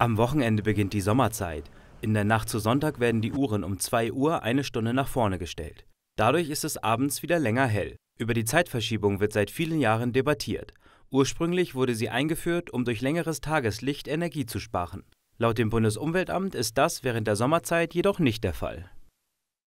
Am Wochenende beginnt die Sommerzeit. In der Nacht zu Sonntag werden die Uhren um 2 Uhr eine Stunde nach vorne gestellt. Dadurch ist es abends wieder länger hell. Über die Zeitverschiebung wird seit vielen Jahren debattiert. Ursprünglich wurde sie eingeführt, um durch längeres Tageslicht Energie zu sparen. Laut dem Bundesumweltamt ist das während der Sommerzeit jedoch nicht der Fall.